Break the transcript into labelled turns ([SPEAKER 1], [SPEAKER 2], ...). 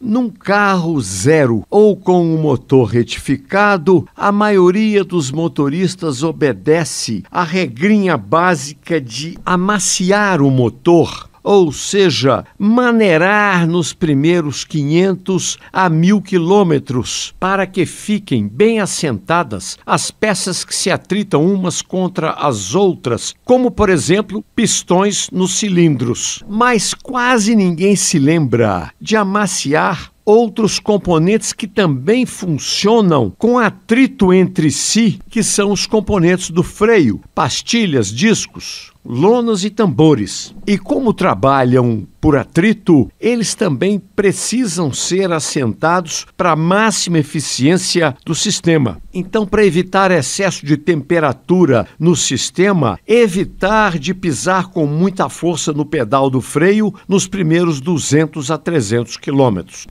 [SPEAKER 1] Num carro zero ou com o um motor retificado, a maioria dos motoristas obedece à regrinha básica de amaciar o motor ou seja, maneirar nos primeiros 500 a 1000 quilômetros, para que fiquem bem assentadas as peças que se atritam umas contra as outras, como, por exemplo, pistões nos cilindros. Mas quase ninguém se lembra de amaciar outros componentes que também funcionam com atrito entre si, que são os componentes do freio, pastilhas, discos lonas e tambores. E como trabalham por atrito, eles também precisam ser assentados para máxima eficiência do sistema. Então, para evitar excesso de temperatura no sistema, evitar de pisar com muita força no pedal do freio nos primeiros 200 a 300 quilômetros.